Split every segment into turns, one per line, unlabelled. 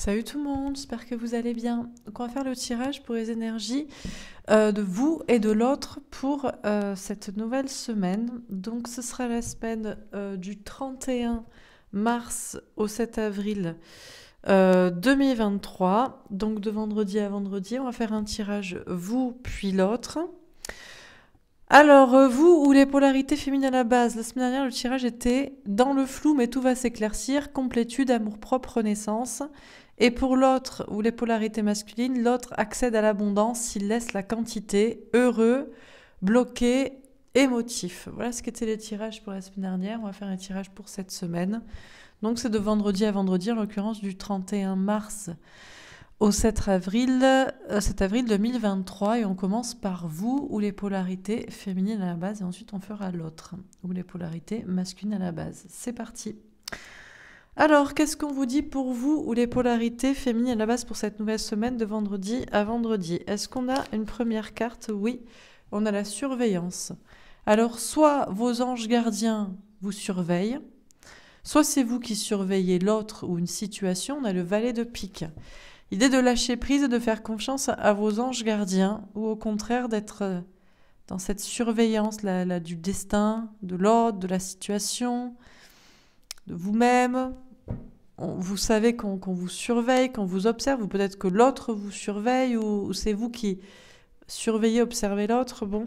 Salut tout le monde, j'espère que vous allez bien. on va faire le tirage pour les énergies euh, de vous et de l'autre pour euh, cette nouvelle semaine. Donc ce sera la semaine euh, du 31 mars au 7 avril 2023. Donc de vendredi à vendredi, on va faire un tirage vous puis l'autre. Alors, vous ou les polarités féminines à la base, la semaine dernière, le tirage était dans le flou, mais tout va s'éclaircir, complétude, amour-propre, renaissance. Et pour l'autre, ou les polarités masculines, l'autre accède à l'abondance s'il laisse la quantité heureux, bloqué, émotif. Voilà ce qu'étaient les tirages pour la semaine dernière. On va faire un tirage pour cette semaine. Donc c'est de vendredi à vendredi, en l'occurrence du 31 mars au 7 avril, 7 euh, avril 2023 et on commence par vous ou les polarités féminines à la base et ensuite on fera l'autre ou les polarités masculines à la base. C'est parti. Alors, qu'est-ce qu'on vous dit pour vous ou les polarités féminines à la base pour cette nouvelle semaine de vendredi à vendredi Est-ce qu'on a une première carte Oui, on a la surveillance. Alors, soit vos anges gardiens vous surveillent, soit c'est vous qui surveillez l'autre ou une situation, on a le valet de pique. L'idée de lâcher prise et de faire confiance à vos anges gardiens, ou au contraire d'être euh, dans cette surveillance du destin, de l'autre, de la situation, vous-même. Vous savez qu'on vous surveille, qu'on vous observe, ou peut-être que l'autre vous surveille, ou, c'est vous qui surveillez, observez l'autre. Bon.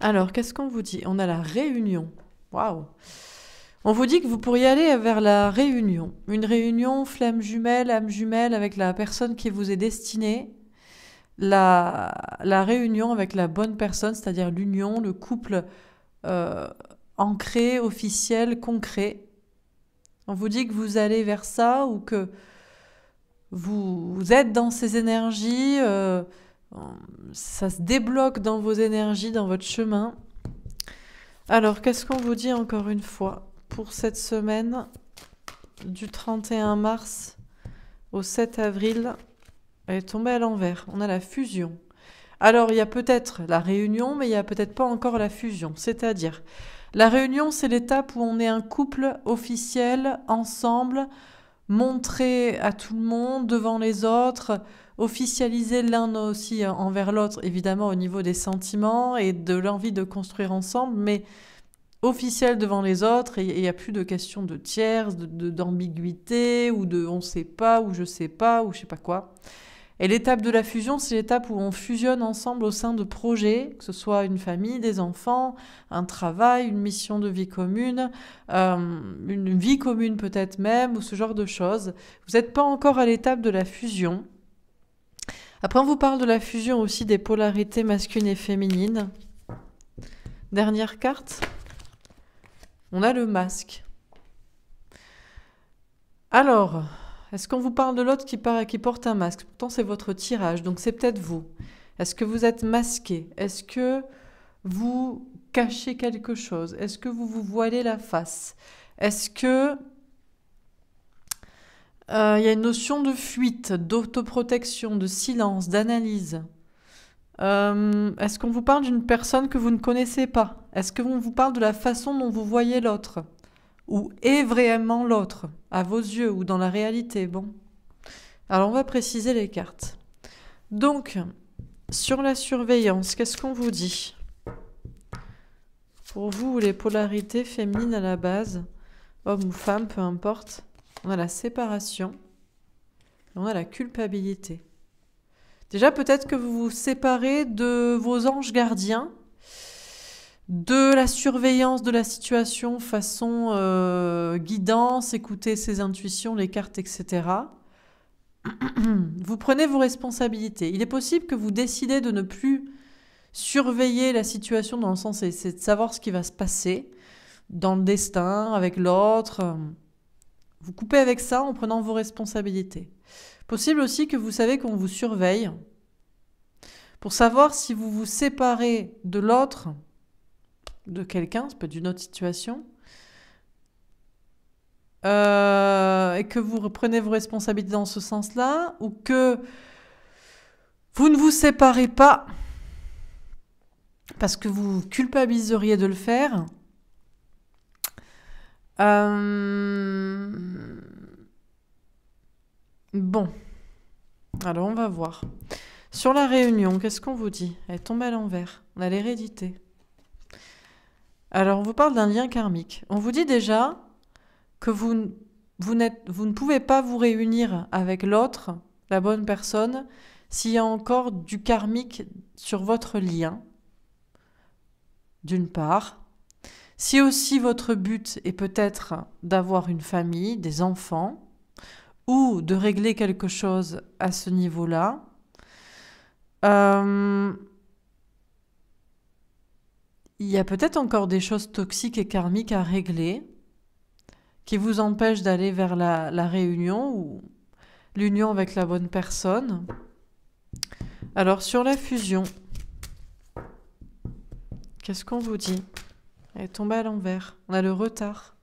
Alors, qu'est-ce qu'on vous dit On a la réunion. Waouh On vous dit que vous pourriez aller vers la réunion. Une réunion flemme jumelle, âme jumelle avec la personne qui vous est destinée. La, réunion avec la bonne personne, c'est-à-dire l'union, le couple euh, ancré, officiel, concret. On vous dit que vous allez vers ça ou que vous, êtes dans ces énergies, euh, ça se débloque dans vos énergies, dans votre chemin. Alors, qu'est-ce qu'on vous dit encore une fois pour cette semaine du 31 mars au 7 avril Elle est tombée à l'envers. On a la fusion. Alors, il y a peut-être la réunion, mais il n'y a peut-être pas encore la fusion. C'est-à-dire, la réunion, c'est l'étape où on est un couple officiel, ensemble, montré à tout le monde, devant les autres, officialisé l'un aussi envers l'autre, évidemment au niveau des sentiments et de l'envie de construire ensemble, mais officiel devant les autres, et il n'y a plus de questions de tiers, d'ambiguïté, ou de on ne sait pas, ou je sais pas, ou je ne sais pas quoi. Et l'étape de la fusion, c'est l'étape où on fusionne ensemble au sein de projets, que ce soit une famille, des enfants, un travail, une mission de vie commune, euh, une vie commune peut-être même, ou ce genre de choses. Vous n'êtes pas encore à l'étape de la fusion. Après, on vous parle de la fusion aussi des polarités masculines et féminines. Dernière carte, on a le masque. Alors, est-ce qu'on vous parle de l'autre qui, qui, porte un masque Pourtant, c'est votre tirage, donc c'est peut-être vous. Est-ce que vous êtes masqué Est-ce que vous cachez quelque chose Est-ce que vous vous voilez la face Est-ce que euh, il y a une notion de fuite, d'autoprotection, de silence, d'analyse. Euh, est-ce qu'on vous parle d'une personne que vous ne connaissez pas Est-ce qu'on vous parle de la façon dont vous voyez l'autre ou est vraiment l'autre, à vos yeux ou dans la réalité. Bon. Alors on va préciser les cartes. Donc, sur la surveillance, qu'est-ce qu'on vous dit Pour vous, les polarités féminines à la base, homme ou femme, peu importe, on a la séparation, on a la culpabilité. Déjà, peut-être que vous vous séparez de vos anges gardiens, de la surveillance de la situation façon euh, guidance, écouter ses intuitions, les cartes, etc. Vous prenez vos responsabilités. Il est possible que vous décidez de ne plus surveiller la situation dans le sens c'est de savoir ce qui va se passer dans le destin, avec l'autre. Vous coupez avec ça en prenant vos responsabilités. Possible aussi que vous savez qu'on vous surveille pour savoir si vous vous séparez de l'autre de quelqu'un, ça peut être d'une autre situation, euh, et que vous reprenez vos responsabilités dans ce sens-là, ou que vous ne vous séparez pas parce que vous culpabiliseriez de le faire. Euh, bon, alors on va voir. Sur la réunion, qu'est-ce qu'on vous dit Elle tombe à l'envers, on a l'hérédité. Alors, on vous parle d'un lien karmique. On vous dit déjà que vous, vous, vous ne pouvez pas vous réunir avec l'autre, la bonne personne, s'il y a encore du karmique sur votre lien, d'une part. Si aussi votre but est peut-être d'avoir une famille, des enfants, ou de régler quelque chose à ce niveau-là, euh, il y a peut-être encore des choses toxiques et karmiques à régler qui vous empêchent d'aller vers la, réunion ou l'union avec la bonne personne. Alors sur la fusion, qu'est-ce qu'on vous dit Elle est tombée à l'envers. On a le retard.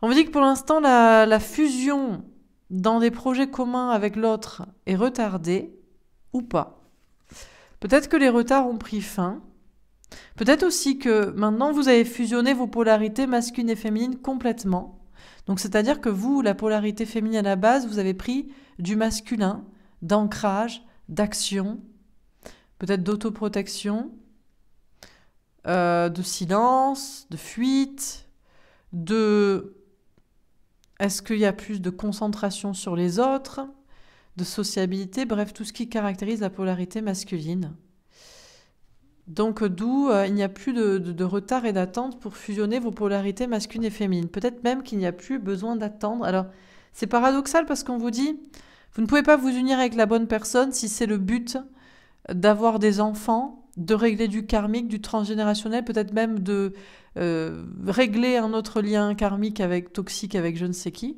On vous dit que pour l'instant, la, la fusion dans des projets communs avec l'autre est retardée ou pas. Peut-être que les retards ont pris fin Peut-être aussi que maintenant vous avez fusionné vos polarités masculine et féminine complètement. Donc c'est-à-dire que vous, la polarité féminine à la base, vous avez pris du masculin, d'ancrage, d'action, peut-être d'autoprotection, euh, de silence, de fuite, de... Est-ce qu'il y a plus de concentration sur les autres, de sociabilité, bref, tout ce qui caractérise la polarité masculine. Donc euh, d'où euh, il n'y a plus de, retard et d'attente pour fusionner vos polarités masculines et féminines. Peut-être même qu'il n'y a plus besoin d'attendre. Alors c'est paradoxal parce qu'on vous dit, vous ne pouvez pas vous unir avec la bonne personne si c'est le but d'avoir des enfants, de régler du karmique, du transgénérationnel, peut-être même de euh, régler un autre lien karmique avec toxique, avec je ne sais qui.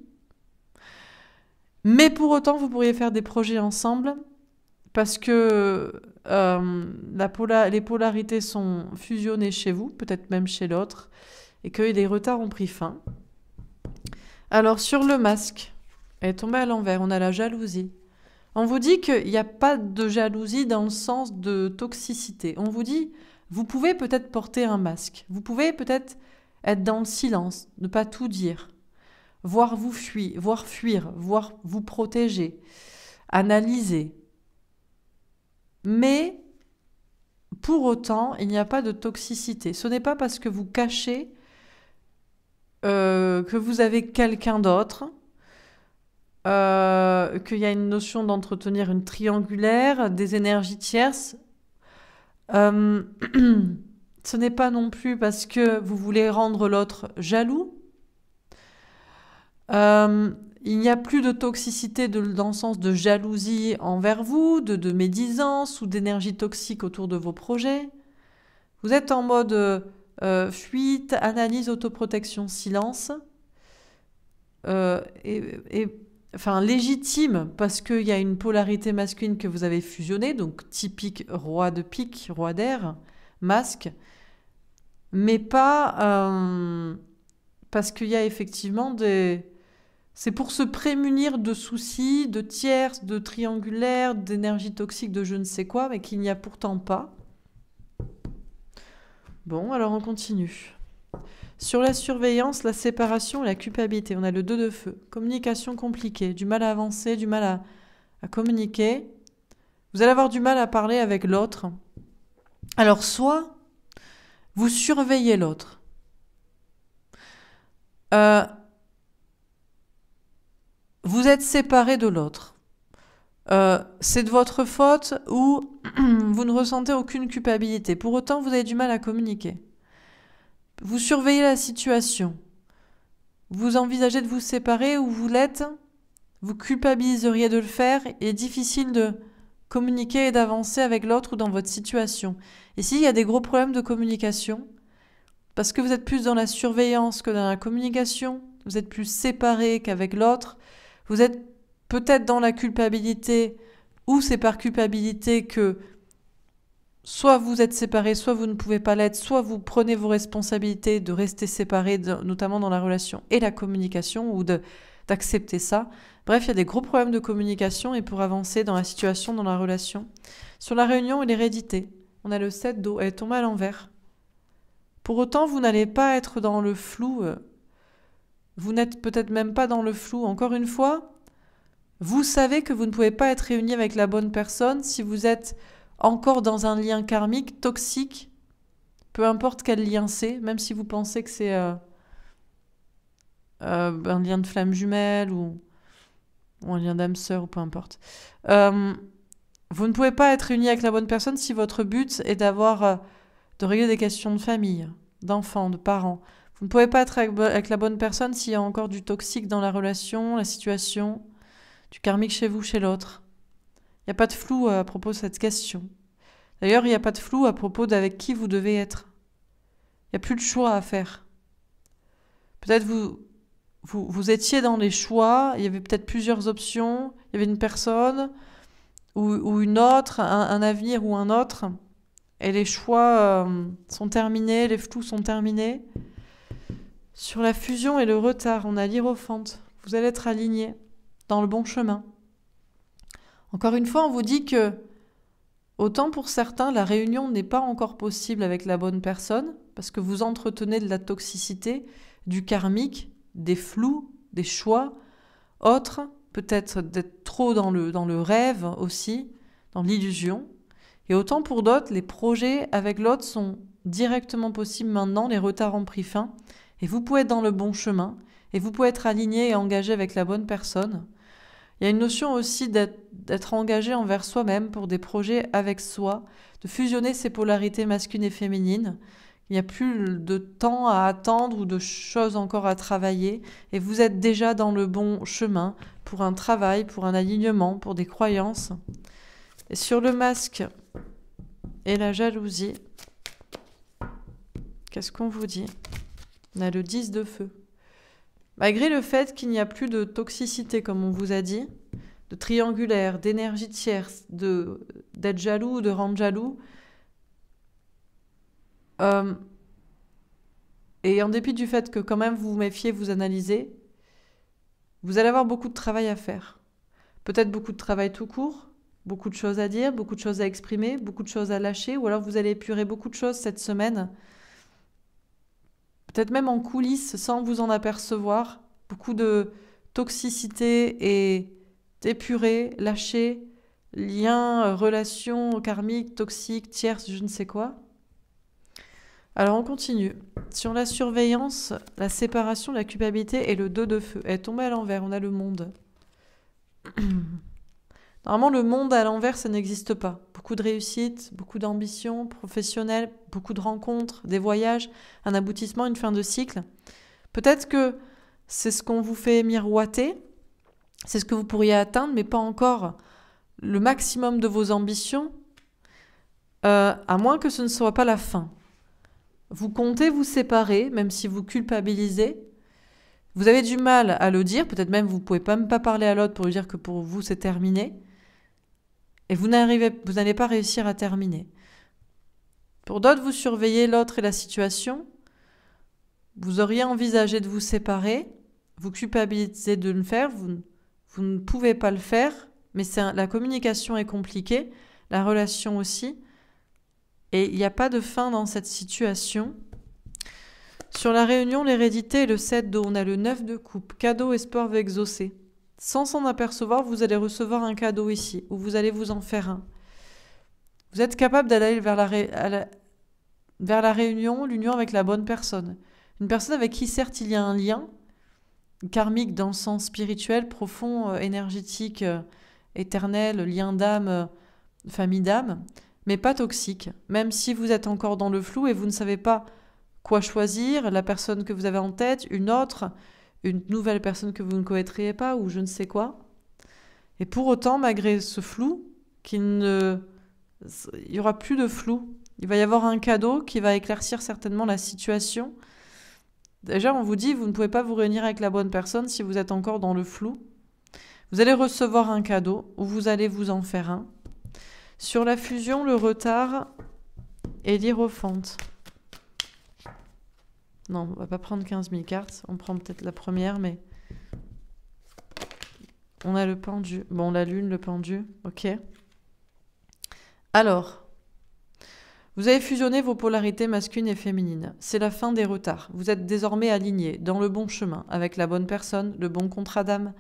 Mais pour autant, vous pourriez faire des projets ensemble parce que euh, les polarités sont fusionnées chez vous, peut-être même chez l'autre, et que les retards ont pris fin. Alors sur le masque, elle est tombée à l'envers, on a la jalousie. On vous dit qu'il n'y a pas de jalousie dans le sens de toxicité. On vous dit, vous pouvez peut-être porter un masque, vous pouvez peut-être être dans le silence, ne pas tout dire, voir vous fuir, voir fuir, voir vous protéger, analyser, mais pour autant, il n'y a pas de toxicité. Ce n'est pas parce que vous cachez euh, que vous avez quelqu'un d'autre, euh, qu'il y a une notion d'entretenir une triangulaire, des énergies tierces. Euh, ce n'est pas non plus parce que vous voulez rendre l'autre jaloux. Il n'y a plus de toxicité de, dans le sens de jalousie envers vous, de, médisance ou d'énergie toxique autour de vos projets. Vous êtes en mode euh, euh, fuite, analyse, autoprotection, silence. Euh, et, enfin, légitime parce qu'il y a une polarité masculine que vous avez fusionnée, donc typique roi de pique, roi d'air, masque, mais pas parce qu'il y a effectivement des c'est pour se prémunir de soucis, de tierces, de triangulaires, d'énergie toxique, de je ne sais quoi, mais qu'il n'y a pourtant pas. Bon, alors on continue. Sur la surveillance, la séparation et la culpabilité, on a le 2 de feu. Communication compliquée, du mal à avancer, du mal à, communiquer. Vous allez avoir du mal à parler avec l'autre. Alors soit vous surveillez l'autre. Euh, vous êtes séparé de l'autre. Euh, c'est de votre faute ou vous ne ressentez aucune culpabilité. Pour autant, vous avez du mal à communiquer. Vous surveillez la situation. Vous envisagez de vous séparer ou vous l'êtes. Vous culpabiliseriez de le faire et difficile de communiquer et d'avancer avec l'autre ou dans votre situation. Ici, il y a des gros problèmes de communication parce que vous êtes plus dans la surveillance que dans la communication. Vous êtes plus séparé qu'avec l'autre. Vous êtes peut-être dans la culpabilité ou c'est par culpabilité que soit vous êtes séparés, soit vous ne pouvez pas l'être, soit vous prenez vos responsabilités de rester séparés, notamment dans la relation et la communication, ou d'accepter ça. Bref, il y a des gros problèmes de communication et pour avancer dans la situation, dans la relation. Sur la réunion et l'hérédité, on a le 7 d'eau, elle tombe à l'envers. Pour autant, vous n'allez pas être dans le flou. Euh, vous n'êtes peut-être même pas dans le flou. Encore une fois, vous savez que vous ne pouvez pas être réuni avec la bonne personne si vous êtes encore dans un lien karmique toxique, peu importe quel lien c'est, même si vous pensez que c'est euh, euh, un lien de flamme jumelle ou, un lien d'âme sœur ou peu importe. Euh, vous ne pouvez pas être réuni avec la bonne personne si votre but est d'avoir de régler des questions de famille, d'enfants, de parents, vous ne pouvez pas être avec la bonne personne s'il y a encore du toxique dans la relation, la situation, du karmique chez vous, chez l'autre. Il n'y a pas de flou euh, à propos de cette question. D'ailleurs, il n'y a pas de flou à propos d'avec qui vous devez être. Il n'y a plus de choix à faire. Peut-être vous, vous, étiez dans les choix, il y avait peut-être plusieurs options, il y avait une personne ou, une autre, un, avenir ou un autre, et les choix euh, sont terminés, les flous sont terminés. Sur la fusion et le retard, on a l'hyrophante. Vous allez être aligné dans le bon chemin. Encore une fois, on vous dit que, autant pour certains, la réunion n'est pas encore possible avec la bonne personne, parce que vous entretenez de la toxicité, du karmique, des flous, des choix, autres, peut-être d'être trop dans le, dans le rêve aussi, dans l'illusion. Et autant pour d'autres, les projets avec l'autre sont directement possibles maintenant, les retards ont pris fin, et vous pouvez être dans le bon chemin, et vous pouvez être aligné et engagé avec la bonne personne. Il y a une notion aussi d'être engagé envers soi-même pour des projets avec soi, de fusionner ces polarités masculines et féminines. Il n'y a plus de temps à attendre ou de choses encore à travailler, et vous êtes déjà dans le bon chemin pour un travail, pour un alignement, pour des croyances. Et sur le masque et la jalousie, qu'est-ce qu'on vous dit on a le 10 de feu. Malgré le fait qu'il n'y a plus de toxicité, comme on vous a dit, de triangulaire, d'énergie tierce, d'être jaloux, ou de rendre jaloux, euh, et en dépit du fait que quand même vous vous méfiez, vous analysez, vous allez avoir beaucoup de travail à faire. Peut-être beaucoup de travail tout court, beaucoup de choses à dire, beaucoup de choses à exprimer, beaucoup de choses à lâcher, ou alors vous allez épurer beaucoup de choses cette semaine peut-être même en coulisses sans vous en apercevoir, beaucoup de toxicité et d'épurer lâcher lien, euh, relation, karmique, toxique, tierce, je ne sais quoi. Alors on continue. Sur la surveillance, la séparation, la culpabilité et le dos de feu. Elle est tombée à l'envers, on a le monde. Normalement, le monde à l'envers, ça n'existe pas beaucoup de réussite, beaucoup d'ambition professionnelle, beaucoup de rencontres, des voyages, un aboutissement, une fin de cycle. Peut-être que c'est ce qu'on vous fait miroiter, c'est ce que vous pourriez atteindre, mais pas encore le maximum de vos ambitions, euh, à moins que ce ne soit pas la fin. Vous comptez vous séparer, même si vous culpabilisez. Vous avez du mal à le dire, peut-être même vous ne pouvez même pas parler à l'autre pour lui dire que pour vous c'est terminé et vous n'arrivez, vous n'allez pas réussir à terminer. Pour d'autres, vous surveillez l'autre et la situation. Vous auriez envisagé de vous séparer, vous culpabilisez de le faire, vous, ne pouvez pas le faire, mais la communication est compliquée, la relation aussi, et il n'y a pas de fin dans cette situation. Sur la réunion, l'hérédité et le 7 d'eau, on a le 9 de coupe, cadeau, espoir veut exaucer. Sans s'en apercevoir, vous allez recevoir un cadeau ici, ou vous allez vous en faire un. Vous êtes capable d'aller vers la, vers la réunion, l'union avec la bonne personne. Une personne avec qui, certes, il y a un lien karmique dans le sens spirituel, profond, euh, énergétique, euh, éternel, lien d'âme, euh, famille d'âme, mais pas toxique. Même si vous êtes encore dans le flou et vous ne savez pas quoi choisir, la personne que vous avez en tête, une autre, une nouvelle personne que vous ne connaîtriez pas ou je ne sais quoi. Et pour autant, malgré ce flou, ne... il y aura plus de flou. Il va y avoir un cadeau qui va éclaircir certainement la situation. Déjà, on vous dit, vous ne pouvez pas vous réunir avec la bonne personne si vous êtes encore dans le flou. Vous allez recevoir un cadeau ou vous allez vous en faire un. Sur la fusion, le retard et l'hyrophante. Non, on va pas prendre 15 000 cartes. On prend peut-être la première, mais... On a le pendu. Bon, la lune, le pendu. Ok. Alors, vous avez fusionné vos polarités masculines et féminines. C'est la fin des retards. Vous êtes désormais alignés, dans le bon chemin, avec la bonne personne, le bon contrat d'âme,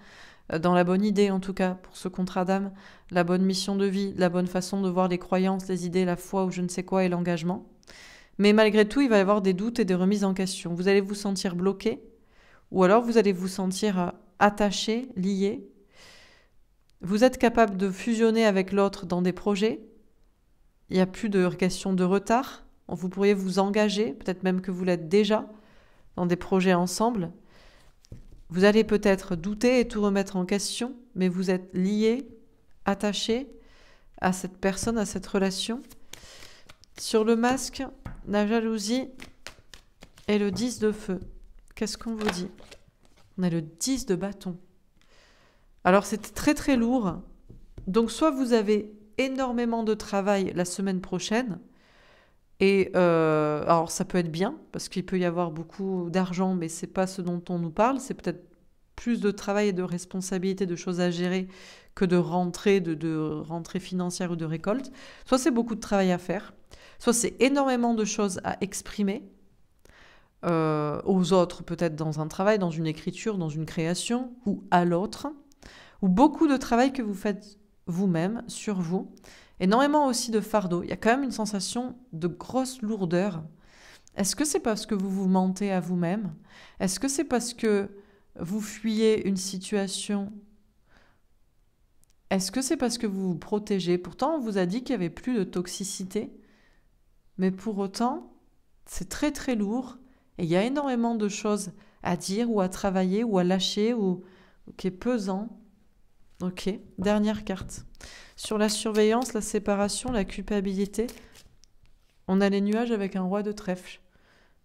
euh, dans la bonne idée en tout cas, pour ce contrat d'âme, la bonne mission de vie, la bonne façon de voir les croyances, les idées, la foi ou je ne sais quoi et l'engagement. Mais malgré tout, il va y avoir des doutes et des remises en question. Vous allez vous sentir bloqué ou alors vous allez vous sentir euh, attaché, lié. Vous êtes capable de fusionner avec l'autre dans des projets. Il n'y a plus de question de retard. Vous pourriez vous engager, peut-être même que vous l'êtes déjà, dans des projets ensemble. Vous allez peut-être douter et tout remettre en question, mais vous êtes lié, attaché à cette personne, à cette relation. Sur le masque, la jalousie et le 10 de feu. Qu'est-ce qu'on vous dit On a le 10 de bâton. Alors c'est très très lourd. Donc soit vous avez énormément de travail la semaine prochaine, et euh, alors ça peut être bien, parce qu'il peut y avoir beaucoup d'argent, mais ce n'est pas ce dont on nous parle, c'est peut-être plus de travail et de responsabilité, de choses à gérer que de rentrée, de rentrée financière ou de récolte. Soit c'est beaucoup de travail à faire, Soit c'est énormément de choses à exprimer euh, aux autres, peut-être dans un travail, dans une écriture, dans une création, ou à l'autre, ou beaucoup de travail que vous faites vous-même, sur vous, énormément aussi de fardeau. Il y a quand même une sensation de grosse lourdeur. Est-ce que c'est parce que vous vous mentez à vous-même Est-ce que c'est parce que vous fuyez une situation Est-ce que c'est parce que vous vous protégez Pourtant, on vous a dit qu'il n'y avait plus de toxicité, mais pour autant, c'est très très lourd et il y a énormément de choses à dire ou à travailler ou à lâcher ou qui est pesant. Ok, dernière carte. Sur la surveillance, la séparation, la culpabilité, on a les nuages avec un roi de trèfle.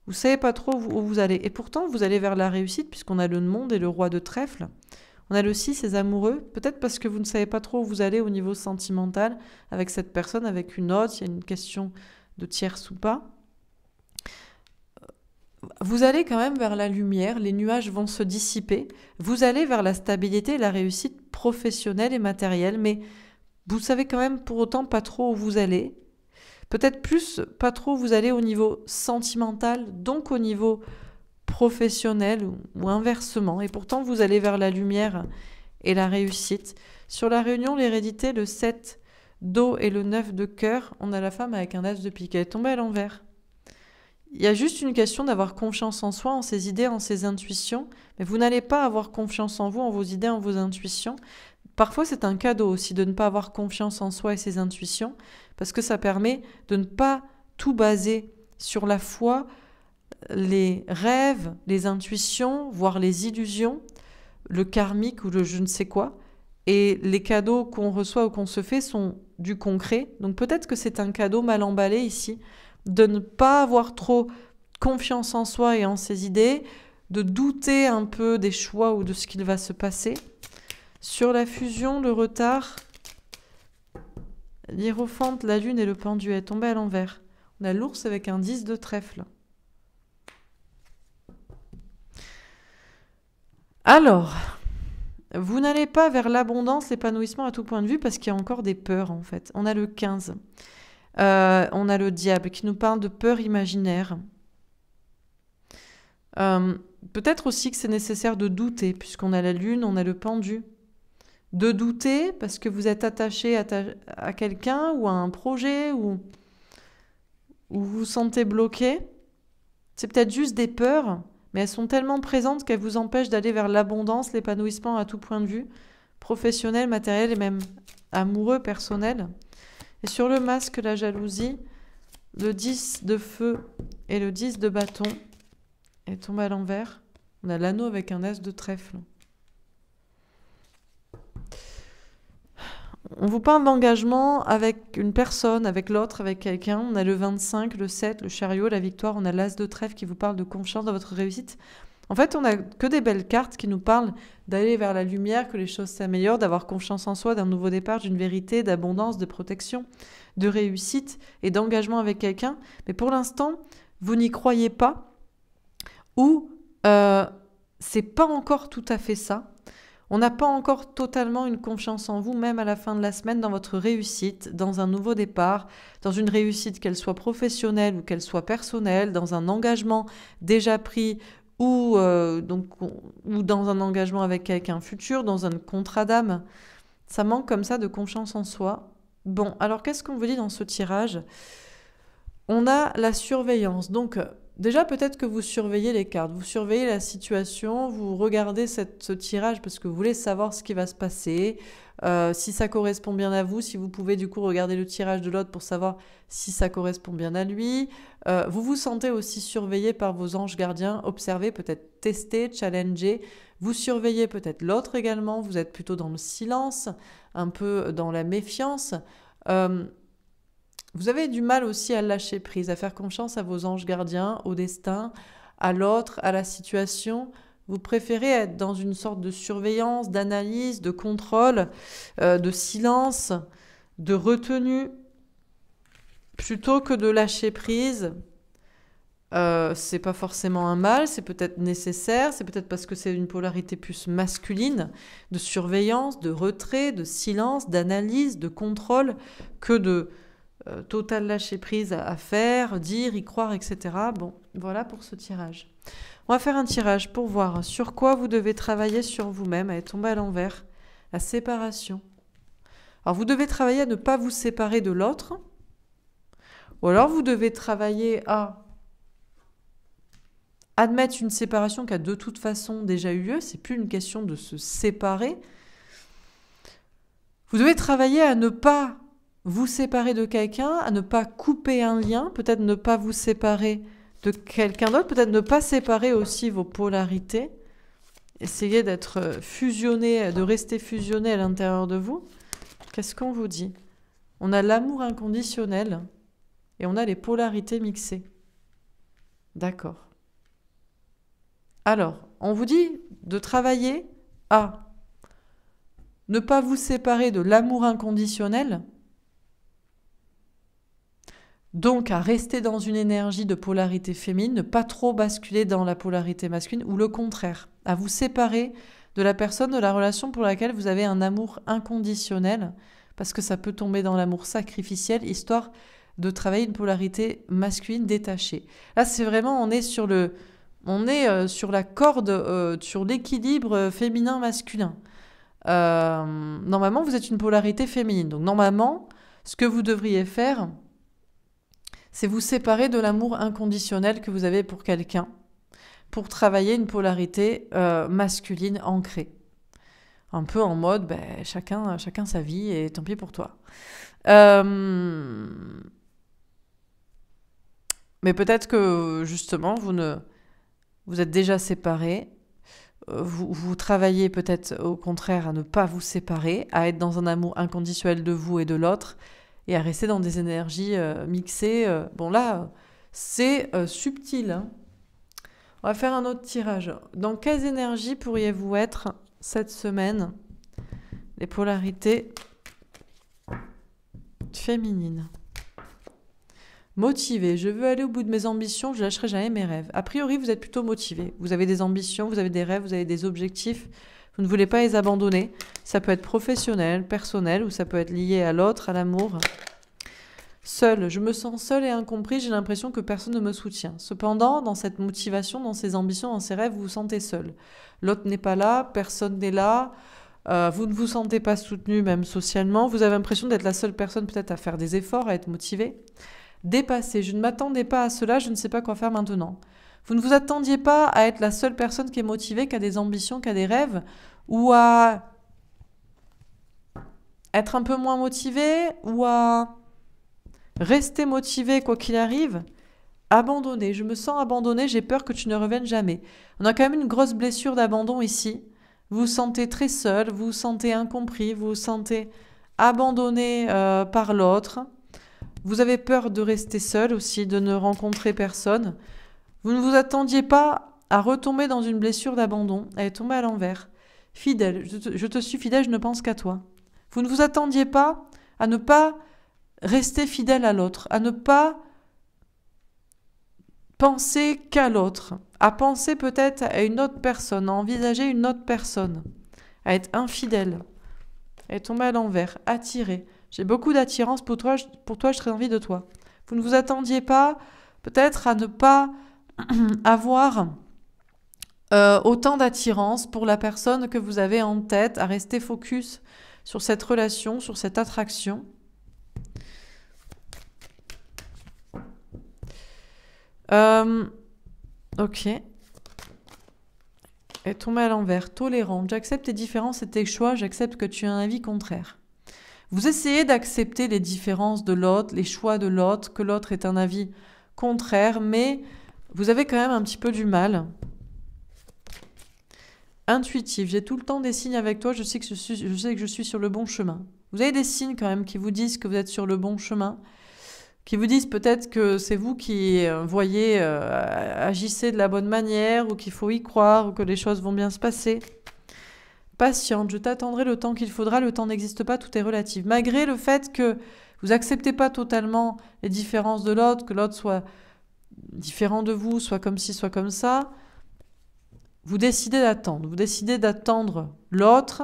Vous savez pas trop où vous allez. Et pourtant, vous allez vers la réussite puisqu'on a le monde et le roi de trèfle. On a le 6 amoureux, peut-être parce que vous ne savez pas trop où vous allez au niveau sentimental avec cette personne, avec une autre. Il y a une question de tiers ou pas, euh, vous allez quand même vers la lumière, les nuages vont se dissiper, vous allez vers la stabilité et la réussite professionnelle et matérielle, mais vous savez quand même pour autant pas trop où vous allez. Peut-être plus pas trop où vous allez au niveau sentimental, donc au niveau professionnel ou inversement. Et pourtant, vous allez vers la lumière et la réussite. Sur la réunion, l'hérédité, le 7 dos et le neuf de cœur, on a la femme avec un as de pique. Elle est tombée à l'envers. Il y a juste une question d'avoir confiance en soi, en ses idées, en ses intuitions. Mais vous n'allez pas avoir confiance en vous, en vos idées, en vos intuitions. Parfois, c'est un cadeau aussi de ne pas avoir confiance en soi et ses intuitions, parce que ça permet de ne pas tout baser sur la foi, les rêves, les intuitions, voire les illusions, le karmique ou le je ne sais quoi. Et les cadeaux qu'on reçoit ou qu'on se fait sont du concret. Donc peut-être que c'est un cadeau mal emballé ici, de ne pas avoir trop confiance en soi et en ses idées, de douter un peu des choix ou de ce qu'il va se passer. Sur la fusion, le retard, l'hiérophante, la lune et le pendu est tombé à l'envers. On a l'ours avec un 10 de trèfle. Alors, vous n'allez pas vers l'abondance, l'épanouissement à tout point de vue parce qu'il y a encore des peurs en fait. On a le 15. Euh, on a le diable qui nous parle de peur imaginaire. Euh, peut-être aussi que c'est nécessaire de douter puisqu'on a la lune, on a le pendu. De douter parce que vous êtes attaché à, quelqu'un ou à un projet ou, ou vous vous sentez bloqué. C'est peut-être juste des peurs mais elles sont tellement présentes qu'elles vous empêchent d'aller vers l'abondance, l'épanouissement à tout point de vue, professionnel, matériel et même amoureux, personnel. Et sur le masque, la jalousie, le 10 de feu et le 10 de bâton est tombé à l'envers. On a l'anneau avec un as de trèfle. On vous parle d'engagement avec une personne, avec l'autre, avec quelqu'un. On a le 25, le 7, le chariot, la victoire. On a l'as de trèfle qui vous parle de confiance dans votre réussite. En fait, on n'a que des belles cartes qui nous parlent d'aller vers la lumière, que les choses s'améliorent, d'avoir confiance en soi, d'un nouveau départ, d'une vérité, d'abondance, de protection, de réussite et d'engagement avec quelqu'un. Mais pour l'instant, vous n'y croyez pas ou euh, c'est pas encore tout à fait ça. On n'a pas encore totalement une confiance en vous, même à la fin de la semaine, dans votre réussite, dans un nouveau départ, dans une réussite qu'elle soit professionnelle ou qu'elle soit personnelle, dans un engagement déjà pris ou, euh, donc, ou dans un engagement avec quelqu'un futur, dans un contrat d'âme. Ça manque comme ça de confiance en soi. Bon, alors qu'est-ce qu'on vous dit dans ce tirage On a la surveillance. Donc, Déjà, peut-être que vous surveillez les cartes, vous surveillez la situation, vous regardez ce tirage parce que vous voulez savoir ce qui va se passer, euh, si ça correspond bien à vous, si vous pouvez du coup regarder le tirage de l'autre pour savoir si ça correspond bien à lui. Euh, vous vous sentez aussi surveillé par vos anges gardiens, observé, peut-être testé, challengé. Vous surveillez peut-être l'autre également, vous êtes plutôt dans le silence, un peu dans la méfiance. Euh, vous avez du mal aussi à lâcher prise, à faire confiance à vos anges gardiens, au destin, à l'autre, à la situation. Vous préférez être dans une sorte de surveillance, d'analyse, de contrôle, euh, de silence, de retenue, plutôt que de lâcher prise. Euh, c'est pas forcément un mal, c'est peut-être nécessaire, c'est peut-être parce que c'est une polarité plus masculine, de surveillance, de retrait, de silence, d'analyse, de contrôle, que de euh, total lâcher prise à, faire, dire, y croire, etc. Bon, voilà pour ce tirage. On va faire un tirage pour voir sur quoi vous devez travailler sur vous-même, Elle est tombée à l'envers, la séparation. Alors vous devez travailler à ne pas vous séparer de l'autre, ou alors vous devez travailler à admettre une séparation qui a de toute façon déjà eu lieu, c'est plus une question de se séparer. Vous devez travailler à ne pas vous séparer de quelqu'un, à ne pas couper un lien, peut-être ne pas vous séparer de quelqu'un d'autre, peut-être ne pas séparer aussi vos polarités. Essayez d'être euh, fusionné, euh, de rester fusionné à l'intérieur de vous. Qu'est-ce qu'on vous dit On a l'amour inconditionnel et on a les polarités mixées. D'accord. Alors, on vous dit de travailler à ne pas vous séparer de l'amour inconditionnel, donc à rester dans une énergie de polarité féminine, ne pas trop basculer dans la polarité masculine ou le contraire, à vous séparer de la personne, de la relation pour laquelle vous avez un amour inconditionnel, parce que ça peut tomber dans l'amour sacrificiel, histoire de travailler une polarité masculine détachée. Là, c'est vraiment, on est sur le, on est euh, sur la corde, euh, sur l'équilibre euh, féminin-masculin. normalement, vous êtes une polarité féminine, donc normalement, ce que vous devriez faire, c'est vous séparer de l'amour inconditionnel que vous avez pour quelqu'un pour travailler une polarité euh, masculine ancrée. Un peu en mode, ben, chacun, chacun sa vie et tant pis pour toi. Euh, mais peut-être que justement, vous, ne... vous êtes déjà séparés. Vous, vous travaillez peut-être au contraire à ne pas vous séparer, à être dans un amour inconditionnel de vous et de l'autre, et à rester dans des énergies euh, mixées. Euh. bon là, c'est euh, subtil. Hein. On va faire un autre tirage. Dans quelles énergies pourriez-vous être cette semaine Les polarités féminines. Motivé, je veux aller au bout de mes ambitions, je lâcherai jamais mes rêves. A priori, vous êtes plutôt motivé. Vous avez des ambitions, vous avez des rêves, vous avez des objectifs. Vous ne voulez pas les abandonner. Ça peut être professionnel, personnel, ou ça peut être lié à l'autre, à l'amour. Seul, je me sens seul et incompris, j'ai l'impression que personne ne me soutient. Cependant, dans cette motivation, dans ces ambitions, dans ces rêves, vous vous sentez seul. L'autre n'est pas là, personne n'est là, euh, vous ne vous sentez pas soutenu même socialement, vous avez l'impression d'être la seule personne peut-être à faire des efforts, à être motivé. Dépasser. je ne m'attendais pas à cela, je ne sais pas quoi faire maintenant. Vous ne vous attendiez pas à être la seule personne qui est motivée, qui a des ambitions, qui a des rêves, ou à être un peu moins motivée ou à rester motivée quoi qu'il arrive. Abandonné, je me sens abandonné, j'ai peur que tu ne reviennes jamais. On a quand même une grosse blessure d'abandon ici. Vous vous sentez très seul, vous vous sentez incompris, vous vous sentez abandonné euh, par l'autre. Vous avez peur de rester seul aussi, de ne rencontrer personne. Vous ne vous attendiez pas à retomber dans une blessure d'abandon, à être tombé à l'envers. Fidèle, je te, suis fidèle, je ne pense qu'à toi. Vous ne vous attendiez pas à ne pas rester fidèle à l'autre, à ne pas penser qu'à l'autre, à penser peut-être à une autre personne, à envisager une autre personne, à être infidèle, à être tombé à l'envers, attiré. J'ai beaucoup d'attirance pour toi, pour toi, je très envie de toi. Vous ne vous attendiez pas peut-être à ne pas avoir euh, autant d'attirance pour la personne que vous avez en tête, à rester focus sur cette relation, sur cette attraction. Euh, ok. Et tomber à l'envers, tolérant. J'accepte tes différences et tes choix, j'accepte que tu as un avis contraire. Vous essayez d'accepter les différences de l'autre, les choix de l'autre, que l'autre est un avis contraire, mais vous avez quand même un petit peu du mal. Intuitif, j'ai tout le temps des signes avec toi, je sais, que je, suis, sur le bon chemin. Vous avez des signes quand même qui vous disent que vous êtes sur le bon chemin, qui vous disent peut-être que c'est vous qui euh, voyez, euh, agissez de la bonne manière, ou qu'il faut y croire, ou que les choses vont bien se passer. Patiente, je t'attendrai le temps qu'il faudra, le temps n'existe pas, tout est relatif. Malgré le fait que vous acceptez pas totalement les différences de l'autre, que l'autre soit différent de vous, soit comme ci, soit comme ça, vous décidez d'attendre. Vous décidez d'attendre l'autre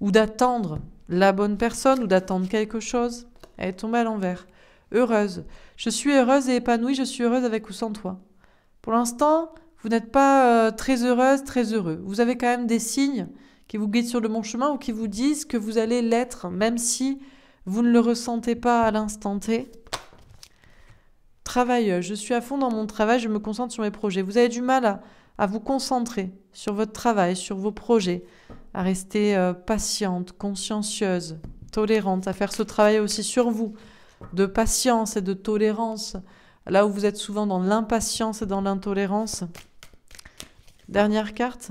ou d'attendre la bonne personne ou d'attendre quelque chose. Elle est tombée à l'envers. Heureuse. Je suis heureuse et épanouie, je suis heureuse avec ou sans toi. Pour l'instant, vous n'êtes pas euh, très heureuse, très heureux. Vous avez quand même des signes qui vous guident sur le bon chemin ou qui vous disent que vous allez l'être, même si vous ne le ressentez pas à l'instant T travail, euh, je suis à fond dans mon travail, je me concentre sur mes projets. Vous avez du mal à, vous concentrer sur votre travail, sur vos projets, à rester euh, patiente, consciencieuse, tolérante, à faire ce travail aussi sur vous, de patience et de tolérance, là où vous êtes souvent dans l'impatience et dans l'intolérance. Dernière carte.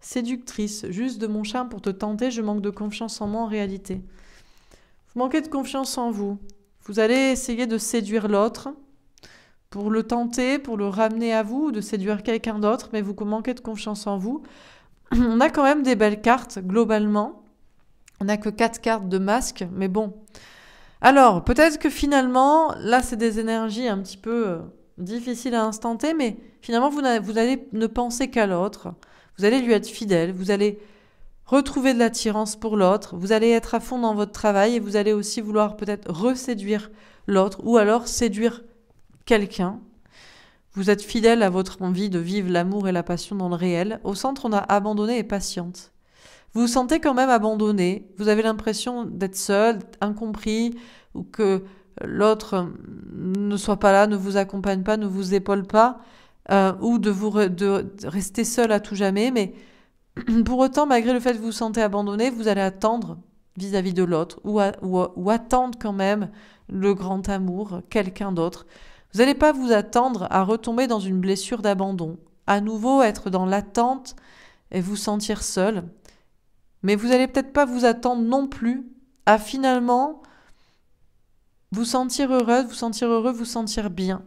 Séductrice, juste de mon charme pour te tenter, je manque de confiance en moi en réalité. Vous manquez de confiance en vous, vous allez essayer de séduire l'autre pour le tenter, pour le ramener à vous, de séduire quelqu'un d'autre, mais vous manquez de confiance en vous. On a quand même des belles cartes, globalement. On n'a que quatre cartes de masque, mais bon. Alors, peut-être que finalement, là, c'est des énergies un petit peu euh, difficiles à instanter, mais finalement, vous, vous allez ne penser qu'à l'autre. Vous allez lui être fidèle, vous allez retrouver de l'attirance pour l'autre, vous allez être à fond dans votre travail et vous allez aussi vouloir peut-être reséduire l'autre ou alors séduire quelqu'un. Vous êtes fidèle à votre envie de vivre l'amour et la passion dans le réel. Au centre, on a abandonné et patiente. Vous vous sentez quand même abandonné, vous avez l'impression d'être seul, incompris, ou que l'autre euh, ne soit pas là, ne vous accompagne pas, ne vous épaule pas, euh, ou de, vous de rester seul à tout jamais, mais Pour autant, malgré le fait que vous vous sentez abandonné, vous allez attendre vis-à-vis de l'autre ou, attendre quand même le grand amour, quelqu'un d'autre. Vous n'allez pas vous attendre à retomber dans une blessure d'abandon, à nouveau être dans l'attente et vous sentir seul. Mais vous n'allez peut-être pas vous attendre non plus à finalement vous sentir heureuse, vous sentir heureux, vous sentir bien.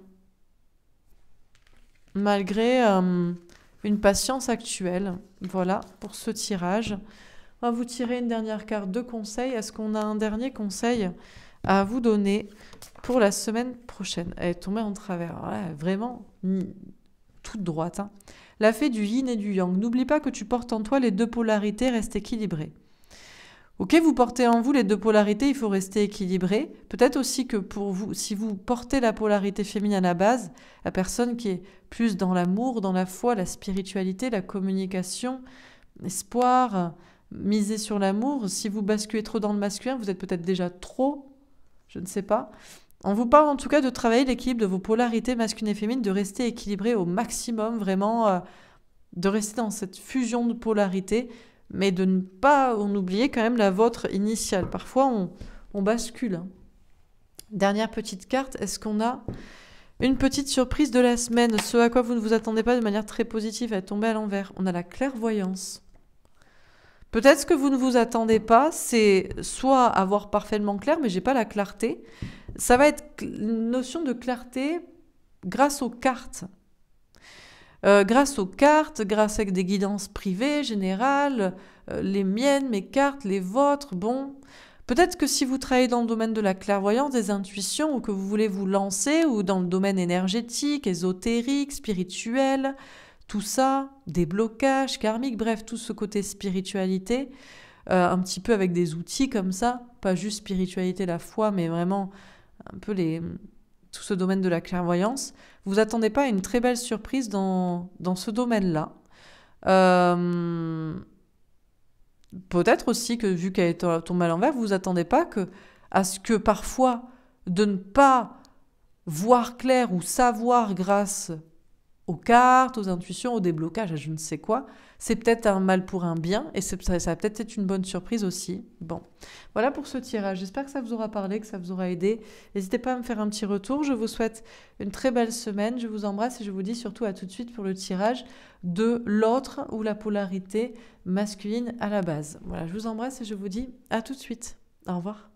Malgré... Euh, une patience actuelle. Voilà pour ce tirage. On va vous tirer une dernière carte de conseil. Est-ce qu'on a un dernier conseil à vous donner pour la semaine prochaine Elle est tombée en travers. vraiment toute droite. Hein. La fée du yin et du yang. N'oublie pas que tu portes en toi les deux polarités. Reste équilibrée. Ok, vous portez en vous les deux polarités, il faut rester équilibré. Peut-être aussi que pour vous, si vous portez la polarité féminine à la base, la personne qui est plus dans l'amour, dans la foi, la spiritualité, la communication, l'espoir, miser sur l'amour, si vous basculez trop dans le masculin, vous êtes peut-être déjà trop, je ne sais pas. On vous parle en tout cas de travailler l'équilibre de vos polarités masculines et féminines, de rester équilibré au maximum, vraiment, euh, de rester dans cette fusion de polarités mais de ne pas en oublier quand même la vôtre initiale. Parfois, on, bascule. Hein. Dernière petite carte, est-ce qu'on a une petite surprise de la semaine Ce à quoi vous ne vous attendez pas de manière très positive est tombée à l'envers. On a la clairvoyance. Peut-être que vous ne vous attendez pas, c'est soit avoir parfaitement clair, mais j'ai pas la clarté. Ça va être une notion de clarté grâce aux cartes. Euh, grâce aux cartes, grâce à des guidances privées, générales, euh, les miennes, mes cartes, les vôtres, bon. Peut-être que si vous travaillez dans le domaine de la clairvoyance, des intuitions, ou que vous voulez vous lancer, ou dans le domaine énergétique, ésotérique, spirituel, tout ça, des blocages karmiques, bref, tout ce côté spiritualité, euh, un petit peu avec des outils comme ça, pas juste spiritualité, la foi, mais vraiment un peu les, tout ce domaine de la clairvoyance, vous attendez pas à une très belle surprise dans, dans ce domaine-là. Euh, peut-être aussi que vu qu'elle est tombée à l'envers, vous attendez pas que à ce que parfois de ne pas voir clair ou savoir grâce aux cartes, aux intuitions, aux déblocages, à je ne sais quoi, c'est peut-être un mal pour un bien et ça va peut-être être une bonne surprise aussi. Bon, voilà pour ce tirage. J'espère que ça vous aura parlé, que ça vous aura aidé. N'hésitez pas à me faire un petit retour. Je vous souhaite une très belle semaine. Je vous embrasse et je vous dis surtout à tout de suite pour le tirage de l'autre ou la polarité masculine à la base. Voilà, je vous embrasse et je vous dis à tout de suite. Au revoir.